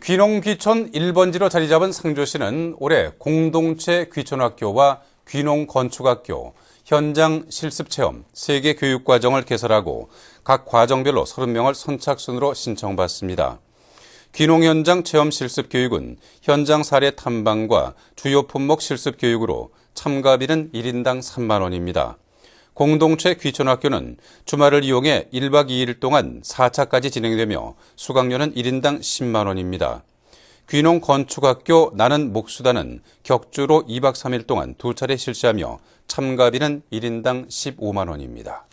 귀농귀촌 1번지로 자리 잡은 상조시는 올해 공동체 귀촌학교와 귀농건축학교, 현장 실습체험, 세계 교육과정을 개설하고 각 과정별로 30명을 선착순으로 신청받습니다. 귀농현장 체험 실습 교육은 현장 사례 탐방과 주요 품목 실습 교육으로 참가비는 1인당 3만 원입니다. 공동체 귀촌학교는 주말을 이용해 1박 2일 동안 4차까지 진행되며 수강료는 1인당 10만 원입니다. 귀농 건축학교 나는 목수단은 격주로 2박 3일 동안 두 차례 실시하며 참가비는 1인당 15만 원입니다.